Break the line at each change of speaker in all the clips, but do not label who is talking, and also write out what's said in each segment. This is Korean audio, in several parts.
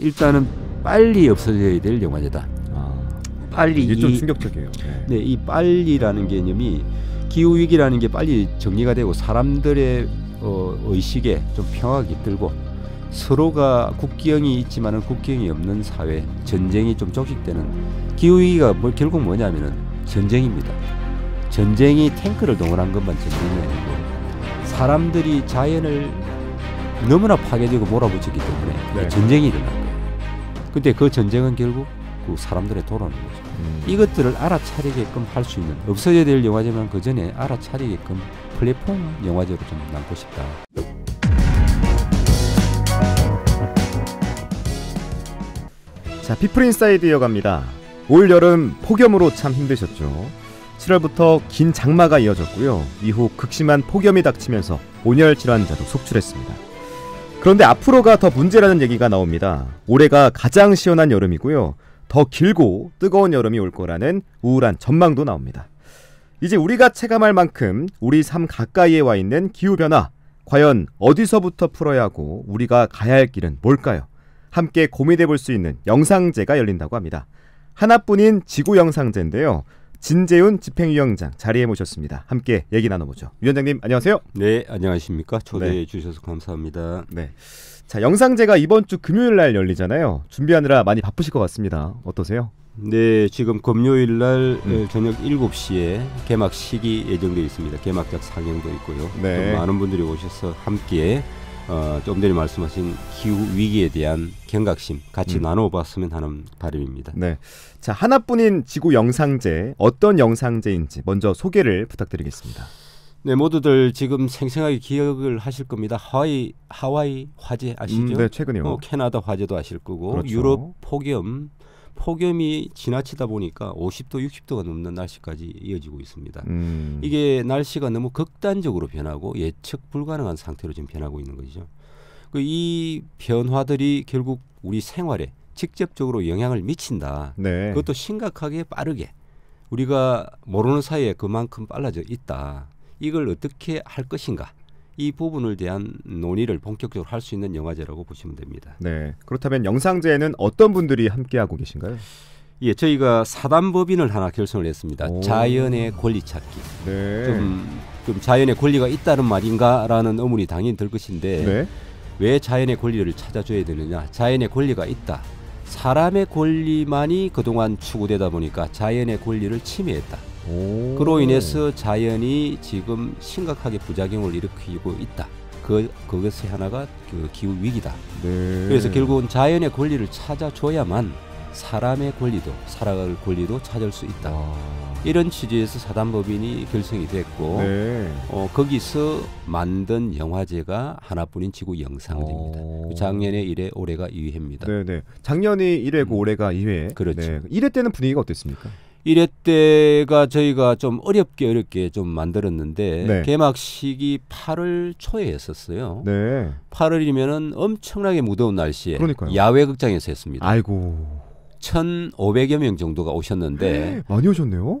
일단은 빨리 없어져야 될 영화제다. 아, 빨리 이게 좀 충격적이에요. 네. 네, 이 빨리라는 개념이 기후 위기라는 게 빨리 정리가 되고 사람들의 어, 의식에 좀 평화가 들고 서로가 국경이 있지만은 국경이 없는 사회, 전쟁이 좀 종식되는 기후 위기가 뭘 결국 뭐냐면은 전쟁입니다. 전쟁이 탱크를 동원한 것만 전쟁이 아니고 사람들이 자연을 너무나 파괴되고 몰아붙였기 때문에 네. 전쟁이 일어나. 근데 그 전쟁은 결국 그 사람들의 돌아는 거죠. 음. 이것들을 알아차리게끔 할 수 있는 없어져야 될 영화지만 그 전에 알아차리게끔 플랫폼 영화제로 좀 남고 싶다.
자, 피프린사이드 이어갑니다. 올 여름 폭염으로 참 힘드셨죠. 7월부터 긴 장마가 이어졌고요. 이후 극심한 폭염이 닥치면서 온열 질환자도 속출했습니다. 그런데 앞으로가 더 문제라는 얘기가 나옵니다. 올해가 가장 시원한 여름이고요. 더 길고 뜨거운 여름이 올 거라는 우울한 전망도 나옵니다. 이제 우리가 체감할 만큼 우리 삶 가까이에 와 있는 기후변화, 과연 어디서부터 풀어야 하고 우리가 가야 할 길은 뭘까요? 함께 고민해 볼 수 있는 영상제가 열린다고 합니다. 하나뿐인 지구 영상제인데요. 진재훈 집행위원장 자리에 모셨습니다. 함께 얘기 나눠보죠. 위원장님 안녕하세요. 네, 안녕하십니까. 초대해 네. 주셔서 감사합니다. 네. 자, 영상제가 이번 주 금요일 날 열리잖아요. 준비하느라 많이 바쁘실 것 같습니다. 어떠세요? 네, 지금 금요일 날 어, 음.
저녁 7시에 개막식이 예정되어 있습니다. 개막작 상영도 있고요. 네. 많은 분들이 오셔서 함께 어, 좀 전에 말씀하신 기후 위기에 대한 경각심
같이 음. 나눠봤으면 하는 바람입니다. 네, 자 하나뿐인 지구 영상제 어떤 영상제인지 먼저 소개를 부탁드리겠습니다. 네, 모두들 지금
생생하게 기억을 하실 겁니다. 하와이 하와이 화재 아시죠? 음, 네, 최근에요. 어, 뭐 캐나다 화재도 아실 거고 그렇죠. 유럽 폭염 폭염이 지나치다 보니까 50도, 60도가 넘는 날씨까지 이어지고 있습니다. 음. 이게 날씨가 너무 극단적으로 변하고 예측 불가능한 상태로 지금 변하고 있는 거죠. 그 이 변화들이 결국 우리 생활에 직접적으로 영향을 미친다. 네. 그것도 심각하게 빠르게 우리가 모르는 사이에 그만큼 빨라져 있다. 이걸 어떻게 할 것인가? 이 부분을 대한 논의를 본격적으로 할 수 있는 영화제라고 보시면 됩니다.
네. 그렇다면 영상제는 어떤 분들이 함께하고 계신가요? 예, 저희가 사단법인을 하나 결성을 했습니다.
오. 자연의 권리 찾기. 네. 좀, 좀 자연의 권리가 있다는 말인가라는 의문이 당연히 들 것인데 네. 왜 자연의 권리를 찾아줘야 되느냐? 자연의 권리가 있다. 사람의 권리만이 그동안 추구되다 보니까 자연의 권리를 침해했다. 오. 그로 인해서 자연이 지금 심각하게 부작용을 일으키고 있다. 그 그것이 하나가 그 기후 위기다. 네. 그래서 결국은 자연의 권리를 찾아줘야만 사람의 권리도 살아갈 권리도 찾을 수 있다. 와. 이런 취지에서 사단법인이 결성이 됐고 네. 어, 거기서 만든 영화제가 하나뿐인 지구 영상제입니다. 그 작년에 1회, 올해가 2회입니다. 네네. 작년이 1회고 음. 올해가 2회. 그렇죠. 네. 1회 때는 분위기가 어땠습니까? 이래 때가 저희가 좀 어렵게 어렵게 좀 만들었는데 네. 개막식이 8월 초에 했었어요. 네. 8월이면은 엄청나게 무더운 날씨에 그러니까요. 야외 극장에서 했습니다. 아이고. 1,500여 명 정도가 오셨는데
많이 오셨네요.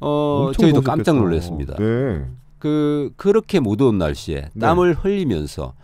어, 저희도 멋있겠다. 깜짝 놀랐습니다.
네. 그 그렇게 무더운 날씨에 네. 땀을 흘리면서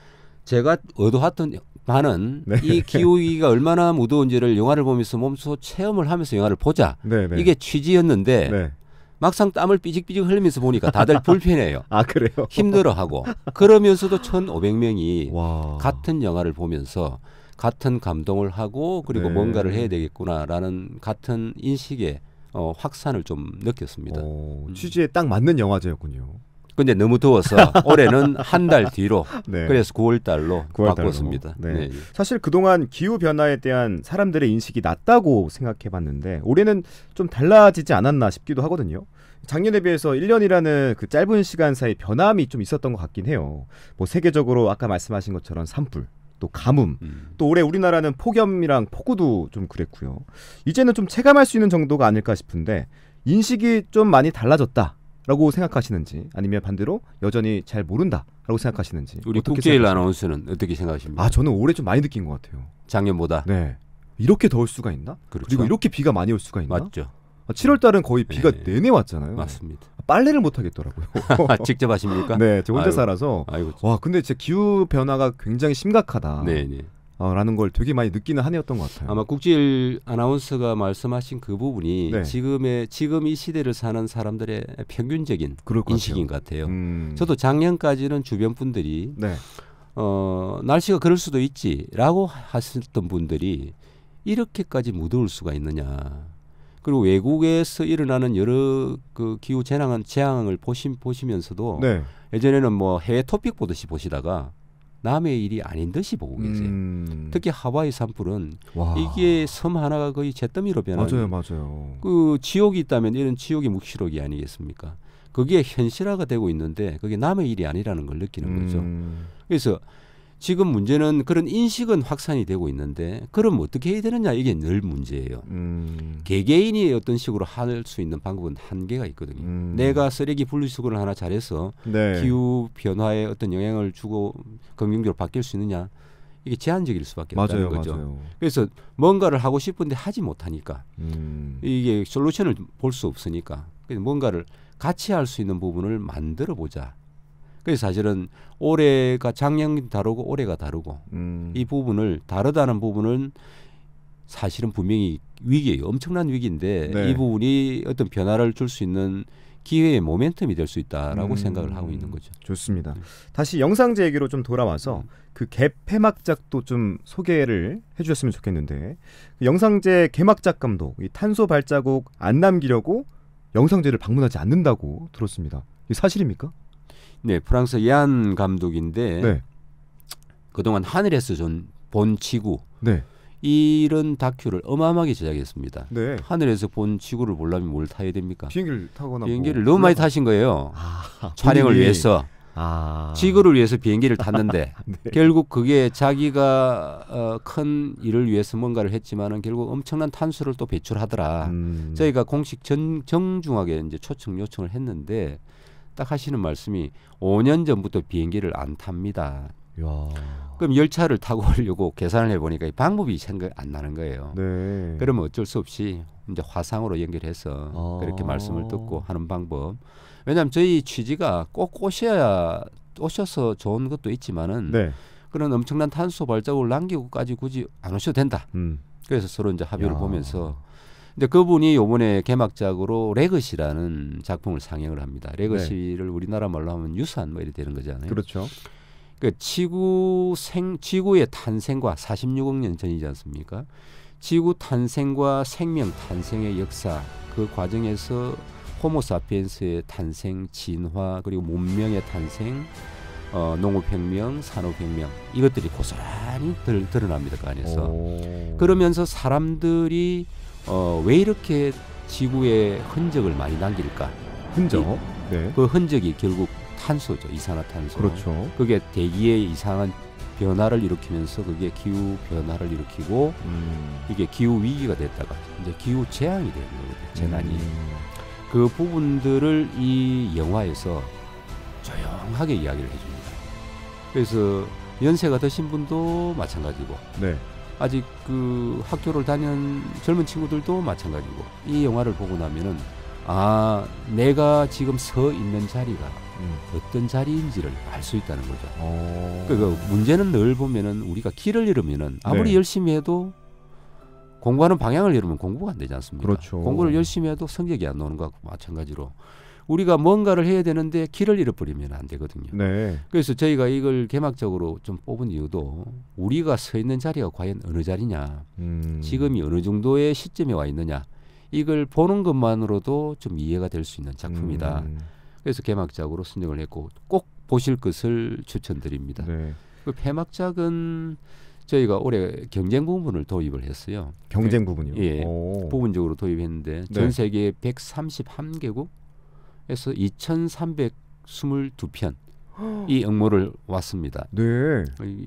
제가 얻어왔던 많은 네. 이 기후 위기가 얼마나 무더운지를 영화를 보면서 몸소 체험을 하면서 영화를 보자. 네, 네. 이게 취지였는데 네. 막상 땀을 삐직삐직 흘리면서 보니까 다들 불편해요. 아 그래요? 힘들어하고 그러면서도 1,500명이 와. 같은 영화를 보면서 같은 감동을 하고 그리고 네. 뭔가를 해야 되겠구나라는 같은 인식의 어, 확산을 좀
느꼈습니다. 어, 취지에 딱 맞는 영화제였군요. 근데 너무 더워서 올해는 한 달 뒤로 네. 그래서 9월 달로 9월 바꿨습니다. 네. 네. 사실 그동안 기후 변화에 대한 사람들의 인식이 낮다고 생각해 봤는데 올해는 좀 달라지지 않았나 싶기도 하거든요. 작년에 비해서 1년이라는 그 짧은 시간 사이 변함이 좀 있었던 것 같긴 해요. 뭐 세계적으로 아까 말씀하신 것처럼 산불, 또 가뭄, 음. 또 올해 우리나라는 폭염이랑 폭우도 좀 그랬고요. 이제는 좀 체감할 수 있는 정도가 아닐까 싶은데 인식이 좀 많이 달라졌다. 라고 생각하시는지 아니면 반대로 여전히 잘 모른다라고 생각하시는지 우리 국제일
아나운서는 어떻게 생각하십니까? 아
저는 올해 좀 많이 느낀 것 같아요. 작년보다. 네. 이렇게 더울 수가 있나? 그렇죠. 그리고 이렇게 비가 많이 올 수가 있나? 맞죠. 7월 아, 달은 거의 예, 비가 네. 내내 왔잖아요. 맞습니다. 아, 빨래를 못 하겠더라고요. 아, 직접
하십니까? 네, 저 혼자 아이고, 살아서 아이고,
와 근데 제 기후 변화가 굉장히 심각하다. 네, 네. 라는 걸 되게 많이 느끼는 한 해였던
것 같아요. 아마 국질 아나운서가 말씀하신 그 부분이 네. 지금의 지금 이 시대를 사는 사람들의 평균적인 그럴 인식인 것 같아요. 음. 저도 작년까지는 주변 분들이 네. 어, 날씨가 그럴 수도 있지라고 하셨던 분들이 이렇게까지 무더울 수가 있느냐. 그리고 외국에서 일어나는 여러 그 기후 재난 재앙을 보시, 보시면서도 네. 예전에는 뭐 해외 토픽 보듯이 보시다가 남의 일이 아닌 듯이 보고 계세요. 음. 특히 하와이 산불은 와. 이게 섬 하나가 거의 잿더미로 변하는 맞아요,
맞아요.
그 지옥이 있다면 이런 지옥이 묵시록이 아니겠습니까? 그게 현실화가 되고 있는데 그게 남의 일이 아니라는 걸 느끼는 음. 거죠. 그래서 지금 문제는 그런 인식은 확산이 되고 있는데 그럼 어떻게 해야 되느냐 이게 늘 문제예요. 음. 개개인이 어떤 식으로 할 수 있는 방법은 한계가 있거든요. 음. 내가 쓰레기 분리수거를 하나 잘해서 네. 기후 변화에 어떤 영향을 주고 긍정적으로 바뀔 수 있느냐 이게 제한적일 수밖에 없다는 거죠. 맞아요. 그래서 뭔가를 하고 싶은데 하지 못하니까 음. 이게 솔루션을 볼 수 없으니까 뭔가를 같이 할 수 있는 부분을 만들어 보자. 그래서 사실은 올해가 작년 다르고 올해가 다르고 음. 이 부분을 다르다는 부분은 사실은 분명히 위기예요. 엄청난 위기인데 네. 이 부분이 어떤 변화를 줄 수
있는 기회의 모멘텀이 될 수 있다라고 음, 생각을 하고 있는 거죠. 좋습니다. 네. 다시 영상제 얘기로 좀 돌아와서 음. 그 개폐막작도 좀 소개를 해주셨으면 좋겠는데 그 영상제 개막작 감독 이 탄소 발자국 안 남기려고 영상제를 방문하지 않는다고 들었습니다. 이 사실입니까? 네, 프랑스 예안
감독인데 네. 그동안 하늘에서 전, 본 지구 네. 이런 다큐를 어마어마하게 제작했습니다. 네. 하늘에서 본 지구를 보려면 뭘 타야 됩니까? 비행기를 타거나 뭐 비행기를 너무 많이 타신 거예요. 아, 촬영을 비행기. 위해서. 아. 지구를 위해서 비행기를 탔는데 네. 결국 그게 자기가 어, 큰 일을 위해서 뭔가를 했지만은 결국 엄청난 탄소를 또 배출하더라. 음. 저희가 공식 전, 정중하게 이제 초청 요청을 했는데 딱 하시는 말씀이 5년 전부터 비행기를 안 탑니다. 야. 그럼 열차를 타고 오려고 계산을 해보니까 방법이 생각 안 나는 거예요. 네. 그러면 어쩔 수 없이 이제 화상으로 연결해서 아. 그렇게 말씀을 듣고 하는 방법. 왜냐하면 저희 취지가 꼭 오셔야 오셔서 좋은 것도 있지만은 네. 그런 엄청난 탄소 발자국을 남기고까지 굳이 안 오셔도 된다. 음. 그래서 서로 이제 합의를 야. 보면서 근데 그분이 요번에 개막작으로 레거시라는 작품을 상영을 합니다. 레거시를 네. 우리나라 말로 하면 유산 뭐 이래 되는 거잖아요. 그렇죠. 그 지구 생 지구의 탄생과 46억 년 전이지 않습니까? 지구 탄생과 생명 탄생의 역사 그 과정에서 호모사피엔스의 탄생, 진화 그리고 문명의 탄생, 어, 농업혁명, 산업혁명 이것들이 고스란히 드러납니다 그 안에서. 오. 그러면서 사람들이 어, 왜 이렇게 지구에 흔적을 많이 남길까? 흔적. 이, 네. 그 흔적이 결국 탄소죠. 이산화탄소. 그렇죠. 그게 대기의 이상한 변화를 일으키면서 그게 기후 변화를 일으키고 음. 이게 기후 위기가 됐다가 이제 기후 재앙이 되는 거예요. 음. 재난이. 음. 그 부분들을 이 영화에서 조용하게 이야기를 해줍니다. 그래서 연세가 드신 분도 마찬가지고 네. 아직 그 학교를 다니는 젊은 친구들도 마찬가지고 이 영화를 보고 나면은 아 내가 지금 서 있는 자리가 음. 어떤 자리인지를 알 수 있다는 거죠. 오. 어. 그러니까 그 문제는 늘 보면은 우리가 길을 잃으면은 아무리 네. 열심히 해도 공부하는 방향을 잃으면 공부가 안 되지 않습니까? 그렇죠. 공부를 열심히 해도 성적이 안 나오는 것과 마찬가지로 우리가 뭔가를 해야 되는데 길을 잃어버리면 안 되거든요. 네. 그래서 저희가 이걸 개막적으로 좀 뽑은 이유도 우리가 서 있는 자리가 과연 어느 자리냐, 음. 지금이 어느 정도의 시점에 와 있느냐 이걸 보는 것만으로도 좀 이해가 될 수 있는 작품이다. 음. 그래서 개막작으로 선정을 했고 꼭 보실 것을 추천드립니다. 네. 그 폐막작은 저희가 올해 경쟁 부분을 도입을 했어요. 경쟁 부분이요? 예. 오. 부분적으로 도입했는데 전 네. 세계 131개국 해서 2,322편 이 응모를 왔습니다. 네.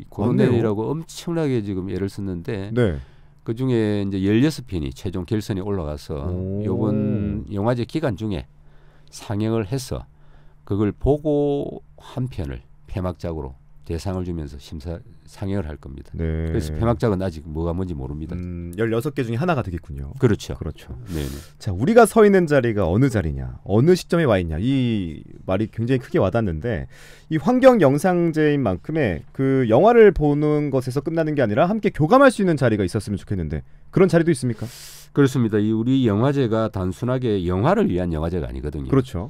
그런 내이라고 엄청나게 지금 예를 썼는데 네. 그 중에 이제 16편이 최종 결선에 올라가서 요번 영화제 기간 중에 상영을 해서 그걸 보고 한 편을 폐막작으로
대상을 주면서 심사 상영을 할 겁니다. 네. 그래서 폐막작은 아직 뭐가 뭔지 모릅니다. 음, 16개 중에 하나가 되겠군요. 그렇죠. 그렇죠. 네, 네. 자, 우리가 서 있는 자리가 어느 자리냐? 어느 시점에 와 있냐? 이 말이 굉장히 크게 와닿는데 이 환경 영상제인 만큼의 그 영화를 보는 것에서 끝나는 게 아니라 함께 교감할 수 있는 자리가 있었으면 좋겠는데 그런 자리도 있습니까? 그렇습니다. 이 우리
영화제가 단순하게 영화를 위한 영화제가 아니거든요. 그렇죠.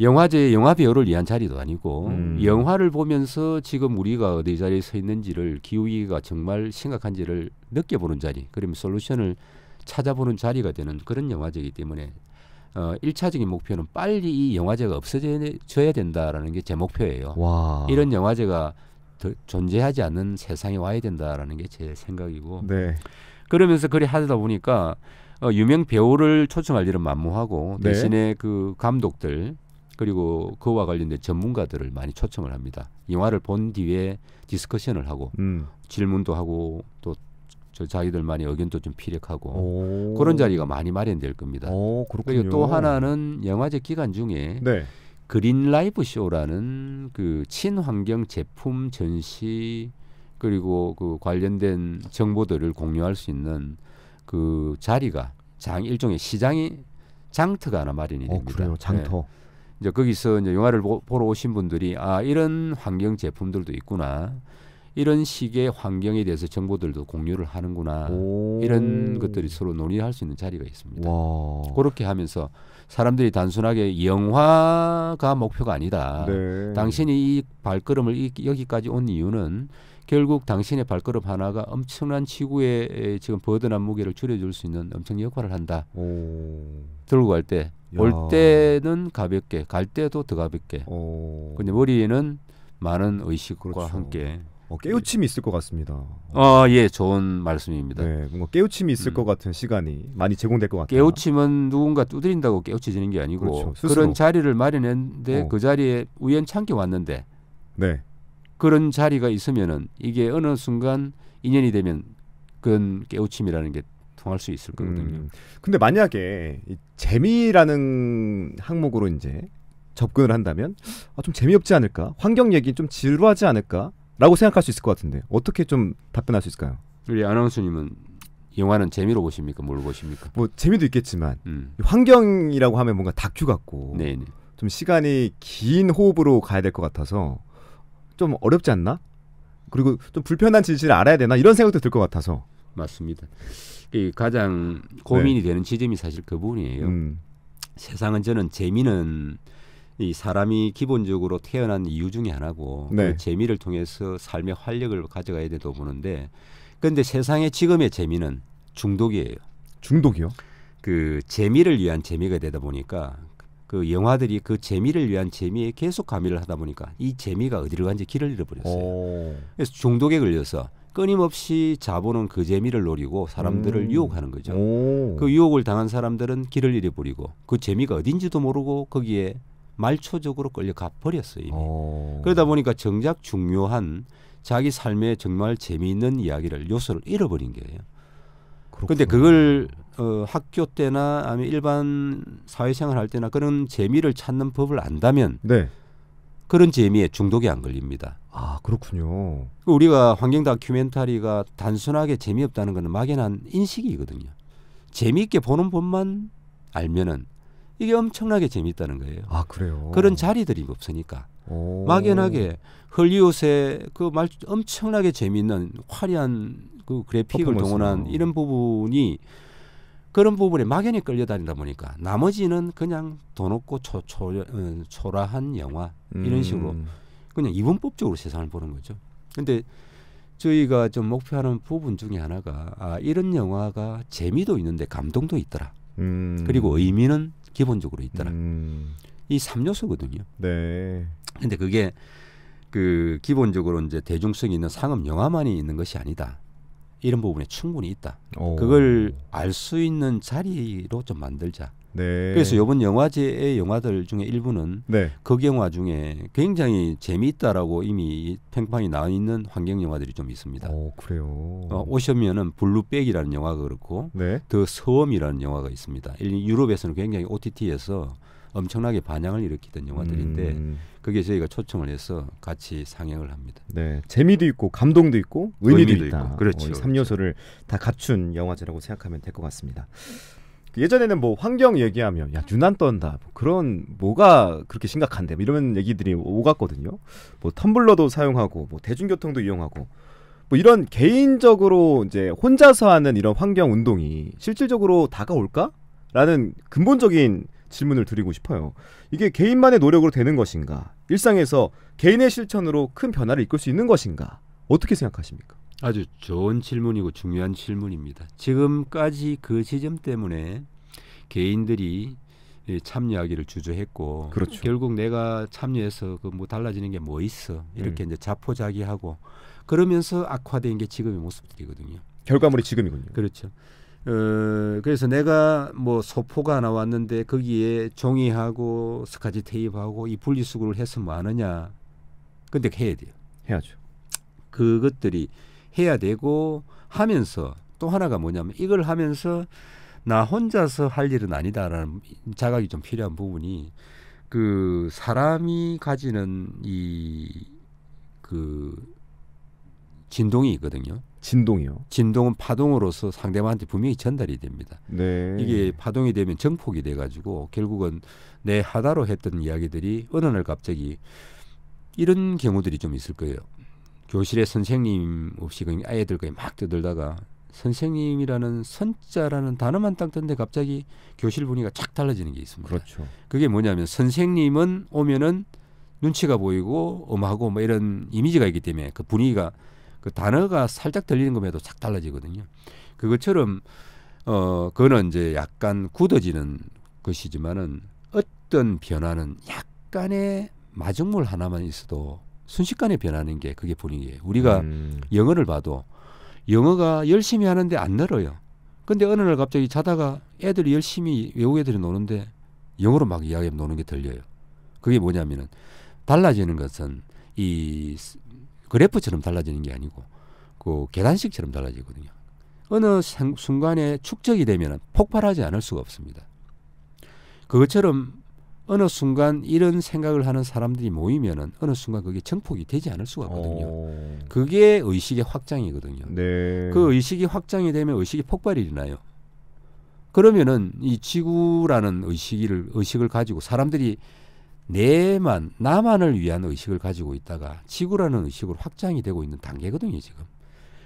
영화제 의 영화 배우를 위한 자리도 아니고 음. 영화를 보면서 지금 우리가 어디 자리에 서 있는지를 기우기가 정말 심각한지를 느껴보는 자리 그러면 솔루션을 찾아보는 자리가 되는 그런 영화제이기 때문에 어, 1차적인 목표는 빨리 이 영화제가 없어져야 된다라는 게 제 목표예요. 와. 이런 영화제가 존재하지 않는 세상에 와야 된다라는 게 제 생각이고 네. 그러면서 그리 하다 보니까 어, 유명 배우를 초청할 일은 만무하고 네. 대신에 그 감독들 그리고 그와 관련된 전문가들을 많이 초청을 합니다. 영화를 본 뒤에 디스커션을 하고 음. 질문도 하고 또 자기들만의 의견도 좀 피력하고 오. 그런 자리가 많이 마련될 겁니다. 오, 그리고 또 하나는 영화제 기간 중에 네. 그린 라이브 쇼라는 그 친환경 제품 전시 그리고 그 관련된 정보들을 공유할 수 있는 그 자리가 장 일종의 시장이 장터가 하나 마련이 어, 됩니다. 어, 그래요, 장터. 네. 이제 거기서 이제 영화를 보, 보러 오신 분들이 아 이런 환경 제품들도 있구나. 이런 식의 환경에 대해서 정보들도 공유를 하는구나 이런 것들이 서로 논의할 수 있는 자리가 있습니다. 와. 그렇게 하면서 사람들이 단순하게 영화가 목표가 아니다. 네. 당신이 이 발걸음을 이, 여기까지 온 이유는 결국 당신의 발걸음 하나가 엄청난 지구의 지금 버드한 무게를 줄여줄 수 있는 엄청난 역할을 한다. 오. 들고 갈때 올 때는 가볍게, 갈 때도 더 가볍게. 오. 어. 근데 머리에는 많은 의식과
그렇죠. 함께 어, 깨우침이 있을 것 같습니다.
아, 예, 좋은 말씀입니다. 네, 뭔가 깨우침이 있을 음. 것 같은 시간이 많이 제공될 것 같아요. 깨우침은 누군가 두드린다고 깨우쳐지는 게 아니고 그렇죠, 그런 자리를 마련했는데 어. 그 자리에 우연찮게 왔는데 네. 그런 자리가 있으면은 이게 어느 순간 인연이 되면 그건 깨우침이라는
게 통할 수 있을 거거든요. 음. 근데 만약에 이 재미라는 항목으로 이제 접근을 한다면 아, 좀 재미없지 않을까? 환경 얘기 좀 지루하지 않을까? 라고 생각할 수 있을 것 같은데 어떻게 좀 답변할 수 있을까요?
우리 아나운서님은
영화는 재미로 보십니까? 뭘 보십니까? 뭐 재미도 있겠지만 음. 환경이라고 하면 뭔가 다큐 같고 네네. 좀 시간이 긴 호흡으로 가야 될 것 같아서 좀 어렵지 않나? 그리고 좀 불편한 진실을 알아야 되나 이런 생각도 들 것 같아서 맞습니다.
가장 네. 고민이 네. 되는 지점이 사실 그 부분이에요. 음. 세상은 저는 재미는 이 사람이 기본적으로 태어난 이유 중에 하나고 네. 그 재미를 통해서 삶의 활력을 가져가야 되도 보는데 근데 세상의 지금의 재미는 중독이에요. 중독이요? 그 재미를 위한 재미가 되다 보니까 그 영화들이 그 재미를 위한 재미에 계속 가미를 하다 보니까 이 재미가 어디로 간지 길을 잃어버렸어요. 오. 그래서 중독에 걸려서 끊임없이 자본은 그 재미를 노리고 사람들을 음. 유혹하는 거죠.
오. 그
유혹을 당한 사람들은 길을 잃어버리고 그 재미가 어딘지도 모르고 거기에 말초적으로 끌려 가버렸어요. 이미. 오. 어. 그러다 보니까 정작 중요한 자기 삶에 정말 재미있는 이야기를 요소를 잃어버린 거예요. 그런데 그걸 어, 학교 때나 아니면 일반 사회생활 할 때나 그런 재미를 찾는 법을 안다면 네. 그런 재미에 중독이 안 걸립니다. 아
그렇군요.
그 우리가 환경 다큐멘터리가 단순하게 재미없다는 것은 막연한 인식이거든요. 재미있게 보는 법만 알면은 이게 엄청나게 재미있다는 거예요. 아 그래요. 그런 자리들이 없으니까 오. 막연하게 헐리우드의 그말 엄청나게 재미있는 화려한 그 그래픽을 동원한 이런 부분이 그런 부분에 막연히 끌려다니다 보니까 나머지는 그냥 돈 없고 초, 초, 어, 초라한 영화 이런 식으로 음. 그냥 이원법적으로 세상을 보는 거죠. 근데 저희가 좀 목표하는 부분 중에 하나가 아, 이런 영화가 재미도 있는데 감동도 있더라. 음. 그리고 의미는 기본적으로 있더라. 음. 이3요소거든요 네. 근데 그게 그 기본적으로 이제 대중성이 있는 상업 영화만이 있는 것이 아니다. 이런 부분에 충분히 있다. 오. 그걸 알 수 있는 자리로 좀 만들자. 네. 그래서 이번 영화제의 영화들 중에 일부는 네. 극 그 영화 중에 굉장히 재미있다라고 이미 평판이 나와 있는 환경 영화들이 좀 있습니다. 오, 어, 그래요. 어, 오시면은 블루백이라는 영화가 그렇고 네. 더 서엄이라는 영화가 있습니다. 유럽에서는 굉장히 OTT에서 엄청나게 반향을 일으키던 영화들인데 음. 그게 저희가 초청을 해서 같이 상영을 합니다.
네, 재미도 있고 감동도 있고 의미도, 의미도 있다. 있고. 그렇죠. 어, 3요소를 그렇죠. 다 갖춘 영화제라고 생각하면 될 것 같습니다. 예전에는 뭐 환경 얘기하면 야 유난 떤다 뭐 그런 뭐가 그렇게 심각한데 뭐 이런 얘기들이 오갔거든요. 뭐 텀블러도 사용하고 뭐 대중교통도 이용하고 뭐 이런 개인적으로 이제 혼자서 하는 이런 환경 운동이 실질적으로 다가올까라는 근본적인 질문을 드리고 싶어요. 이게 개인만의 노력으로 되는 것인가? 일상에서 개인의 실천으로 큰 변화를 이끌 수 있는 것인가? 어떻게 생각하십니까?
아주 좋은 질문이고 중요한 질문입니다. 지금까지 그 시점 때문에 개인들이 예, 참여하기를 주저했고 그렇죠. 결국 내가 참여해서 그 뭐 달라지는 게 뭐 있어 이렇게 음. 이제 자포자기하고 그러면서 악화된 게 지금의 모습들이거든요. 결과물이 지금이군요. 그렇죠. 어, 그래서 내가 뭐 소포가 나왔는데 거기에 종이하고 스카지 테이프하고 이 분리수거를 해서 뭐 하느냐. 근데 해야 돼요. 해야죠. 그것들이 해야 되고 하면서 또 하나가 뭐냐면 이걸 하면서 나 혼자서 할 일은 아니다라는 자각이 좀 필요한 부분이 그 사람이 가지는 이 그 진동이 있거든요. 진동이요. 진동은 파동으로서 상대방한테 분명히 전달이 됩니다. 네. 이게 파동이 되면 정폭이 돼 가지고 결국은 내 하다로 했던 이야기들이 어느 날 갑자기 이런 경우들이 좀 있을 거예요. 교실에 선생님 없이 그냥 아이들 거의 막 떠들다가 선생님이라는 선자라는 단어만 딱 듣는데 갑자기 교실 분위기가 착 달라지는 게 있습니다. 그렇죠. 그게 뭐냐면 선생님은 오면은 눈치가 보이고 엄하고 뭐 이런 이미지가 있기 때문에 그 분위기가 그 단어가 살짝 들리는 것에도 착 달라지거든요. 그것처럼 어 그거는 이제 약간 굳어지는 것이지만은 어떤 변화는 약간의 마중물 하나만 있어도 순식간에 변하는 게 그게 분위기예요. 우리가 음. 영어를 봐도 영어가 열심히 하는데 안 늘어요. 근데 어느 날 갑자기 자다가 애들이 열심히 외국 애들이 노는데 영어로 막 이야기하면 노는 게 들려요. 그게 뭐냐면은 달라지는 것은 이 그래프처럼 달라지는 게 아니고 그 계단식처럼 달라지거든요. 어느 순간에 축적이 되면 폭발하지 않을 수가 없습니다. 그것처럼 어느 순간 이런 생각을 하는 사람들이 모이면은 어느 순간 그게 정폭이 되지 않을 수가 없거든요. 오. 어. 그게 의식의 확장이거든요. 네. 그 의식이 확장이 되면 의식이 폭발이 일어나요. 그러면은 이 지구라는 의식을 의식을 가지고 사람들이 내만 나만을 위한 의식을 가지고 있다가 지구라는 의식으로 확장이 되고 있는 단계거든요 지금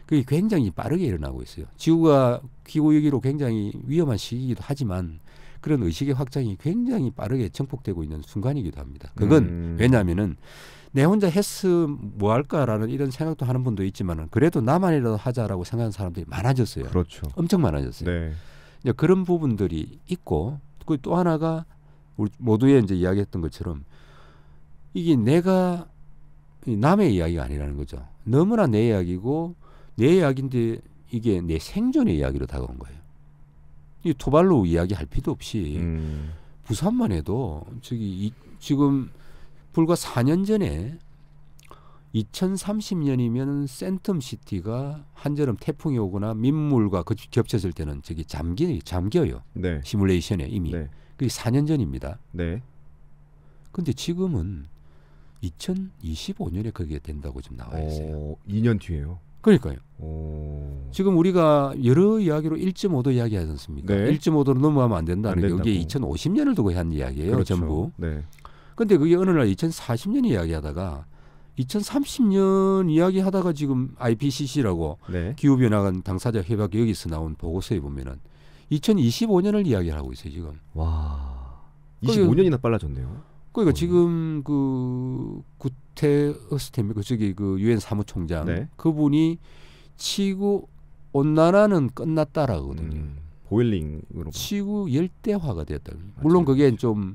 그게 굉장히 빠르게 일어나고 있어요 지구가 기후위기로 굉장히 위험한 시기이기도 하지만 그런 의식의 확장이 굉장히 빠르게 증폭되고 있는 순간이기도 합니다. 그건 음. 왜냐하면은 내 혼자 했으 뭐 할까라는 이런 생각도 하는 분도 있지만은 그래도 나만이라도 하자라고 생각하는 사람들이 많아졌어요. 그렇죠. 엄청 많아졌어요. 네. 이제 그런 부분들이 있고 그또 하나가 모두의 이제 이야기했던 것처럼 이게 내가 남의 이야기가 아니라는 거죠. 너무나 내 이야기고 내 이야기인데 이게 내 생존의 이야기로 다가온 거예요. 이 토발로 이야기할 필요 없이 음. 부산만 해도 저기 이, 지금 불과 4년 전에 2030년이면 센텀 시티가 한여름 태풍이 오거나 민물과 겹쳤을 때는 저기 잠기 잠겨요. 네. 시뮬레이션에 이미 네. 그게 4년 전입니다. 네. 근데 지금은 2025년에 그게 된다고 지금 나와
있어요. 어, 2년 뒤에요.
그러니까요. 오... 지금 우리가 여러 이야기로 1.5도 이야기하지 않습니까? 네. 1.5도로 넘어가면 안 된다는 게여게에 2050년을 두고 한 이야기예요, 그렇죠. 전부. 네. 근데 그게 어느 날 2040년 이야기하다가 2030년 이야기하다가 지금 IPCC라고 네. 기후 변화 당사자 협약 여기서 나온 보고서에 보면은 2025년을 이야기하고 있어요, 지금. 와.
25년이나 빨라졌네요.
그러니까 음. 지금 그구테스템입니 그 저기 그 유엔 사무총장 네. 그분이 지구 온난화는 끝났다라거든요. 음, 보일링으로 지구 열대화가 되었다. 물론 그게 그렇죠. 좀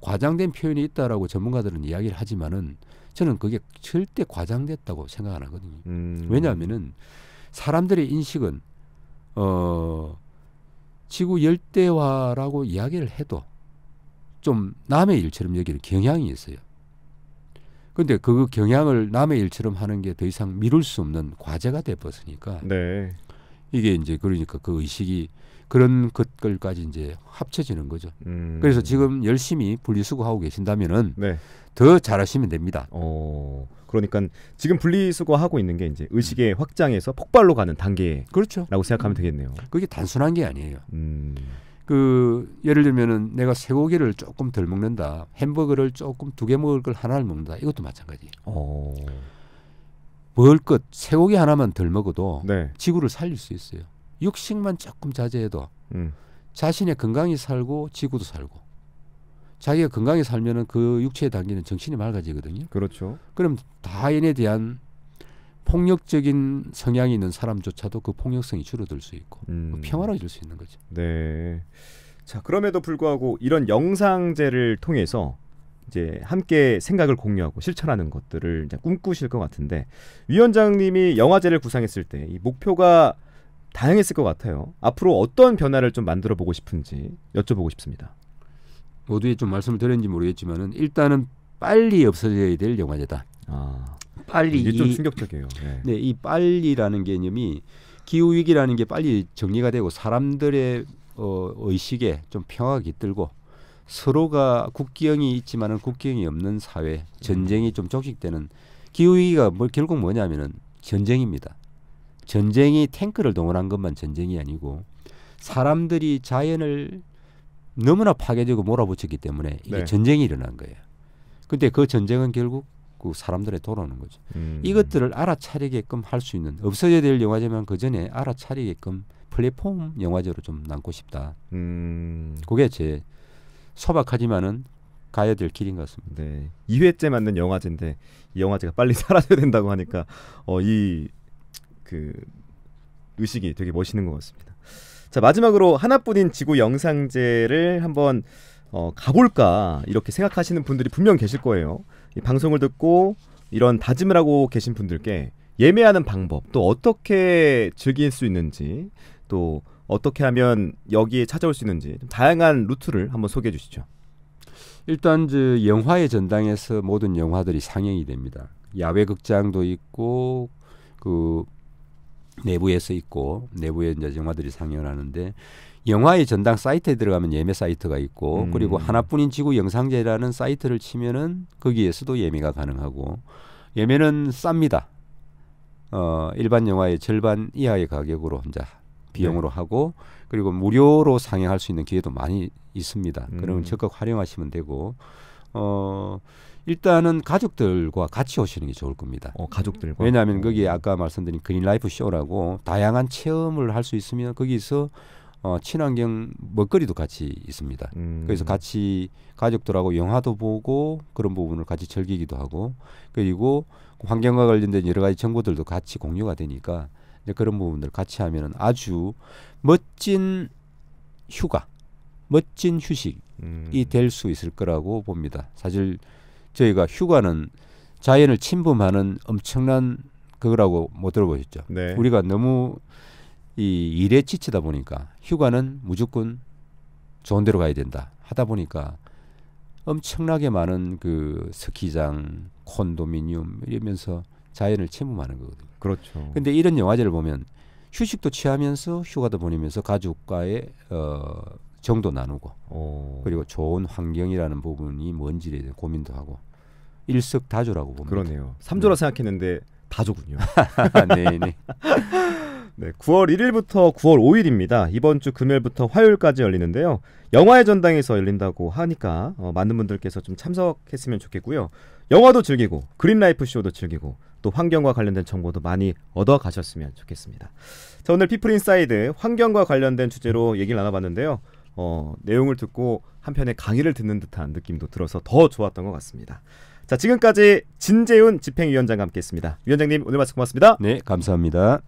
과장된 표현이 있다라고 전문가들은 이야기를 하지만은 저는 그게 절대 과장됐다고 생각 안 하거든요. 음. 왜냐하면은 사람들의 인식은 어 지구 열대화라고 이야기를 해도 좀 남의 일처럼 여기는 경향이 있어요. 그런데그 경향을 남의 일처럼 하는 게 더 이상 미룰 수 없는 과제가 되었렸으니까 네. 이게 이제 그러니까 그 의식이 그런 것들까지 이제 합쳐지는 거죠. 음. 그래서 지금 열심히 분리수거하고
계신다면은 네. 더 잘하시면 됩니다. 어, 그러니까 지금 분리수거하고 있는 게 이제 의식의 음. 확장에서 폭발로 가는 단계라고 그렇죠. 생각하면 되겠네요. 그게 단순한 게 아니에요. 음. 그 예를 들면은 내가 쇠고기를 조금 덜 먹는다.
햄버거를 조금 두 개 먹을 걸 하나를 먹는다. 이것도 마찬가지. 어. 먹을 것 쇠고기 하나만 덜 먹어도 네. 지구를 살릴 수 있어요. 육식만 조금 자제해도 음. 자신의 건강이 살고 지구도 살고 자기가 건강히 살면은 그 육체에 담기는 정신이 맑아지거든요. 그렇죠. 그럼 다인에 대한 폭력적인 성향이 있는 사람조차도 그 폭력성이 줄어들 수 있고 음. 뭐 평화로워질
수 있는 거죠. 네. 자 그럼에도 불구하고 이런 영상제를 통해서 이제 함께 생각을 공유하고 실천하는 것들을 꿈꾸실 것 같은데 위원장님이 영화제를 구상했을 때 이 목표가 다양했을 것 같아요. 앞으로 어떤 변화를 좀 만들어 보고 싶은지 여쭤보고 싶습니다. 모두에 좀 말씀을 드렸는지
모르겠지만은 일단은 빨리 없어져야 될 영화제다. 아, 빨리 이게 좀 충격적이에요. 네. 네, 이 빨리라는 개념이 기후 위기라는 게 빨리 정리가 되고 사람들의 어, 의식에 좀 평화가 깃들고 서로가 국경이 기 있지만은 국경이 기 없는 사회, 전쟁이 음. 좀조직되는 기후 위기가 뭘 뭐 결국 뭐냐면은 전쟁입니다. 전쟁이 탱크를 동원한 것만 전쟁이 아니고 사람들이 자연을 너무나 파괴적으로 몰아붙였기 때문에 이게 네. 전쟁이 일어난 거예요. 근데 그 전쟁은 결국 자꾸 그 사람들에 돌아오는 거죠. 음. 이것들을 알아차리게끔 할 수 있는 없어져야 될 영화제만 그 전에 알아차리게끔 플랫폼
영화제로 좀 남고 싶다. 음. 그게 제 소박하지만은 가야 될 길인 것 같습니다. 네. 2회째 맞는 영화제인데 이 영화제가 빨리 사라져야 된다고 하니까 어, 이 그 의식이 되게 멋있는 것 같습니다. 자 마지막으로 하나뿐인 지구 영상제를 한번 어, 가볼까 이렇게 생각하시는 분들이 분명 계실 거예요. 이 방송을 듣고 이런 다짐을 하고 계신 분들께 예매하는 방법 또 어떻게 즐길 수 있는지 또 어떻게 하면 여기에 찾아올 수 있는지 다양한 루트를 한번 소개해 주시죠.
일단 저 영화의 전당에서 모든 영화들이 상영이 됩니다. 야외 극장도 있고 그 내부에서 있고 내부에 이제 영화들이 상영 하는데 영화의 전당 사이트에 들어가면 예매 사이트가 있고 음. 그리고 하나뿐인 지구 영상제라는 사이트를 치면은 거기에서도 예매가 가능하고 예매는 쌉니다. 어, 일반 영화의 절반 이하의 가격으로 혼자 비용으로 네. 하고 그리고 무료로 상영할 수 있는 기회도 많이 있습니다. 음. 그러면 적극 활용하시면 되고 어 일단은 가족들과 같이 오시는 게 좋을 겁니다. 어, 가족들과 왜냐하면 어. 거기 아까 말씀드린 그린 라이프 쇼라고 다양한 체험을 할 수 있으면 거기서 어, 친환경 먹거리도 같이 있습니다. 음. 그래서 같이 가족들하고 영화도 보고 그런 부분을 같이 즐기기도 하고 그리고 환경과 관련된 여러 가지 정보들도 같이 공유가 되니까 이제 그런 부분들 같이 하면은 아주 멋진 휴가, 멋진 휴식이 음. 될수 있을 거라고 봅니다. 사실 저희가 휴가는 자연을 침범하는 엄청난 그거라고 못 들어보셨죠. 네. 우리가 너무 이 일에 지치다 보니까 휴가는 무조건 좋은 데로 가야 된다 하다 보니까 엄청나게 많은 그 스키장, 콘도미니움 이러면서 자연을 침범하는 거거든요. 그렇죠. 근데 이런 영화제를 보면 휴식도 취하면서 휴가도 보내면서 가족과의 어 정도 나누고 오. 그리고 좋은 환경이라는 부분이
뭔지에 대해 고민도 하고 일석다조라고 봅니다. 그러네요. 삼조라 네. 생각했는데 다조군요. 네, 네. 네, 9월 1일부터 9월 5일입니다. 이번 주 금요일부터 화요일까지 열리는데요. 영화의 전당에서 열린다고 하니까 어, 많은 분들께서 좀 참석했으면 좋겠고요. 영화도 즐기고 그린라이프 쇼도 즐기고 또 환경과 관련된 정보도 많이 얻어 가셨으면 좋겠습니다. 자, 오늘 피플 인사이드 환경과 관련된 주제로 얘기를 나눠봤는데요. 어, 내용을 듣고 한편의 강의를 듣는 듯한 느낌도 들어서 더 좋았던 것 같습니다. 자, 지금까지 진재훈 집행위원장과 함께했습니다. 위원장님 오늘 말씀 고맙습니다. 네, 감사합니다.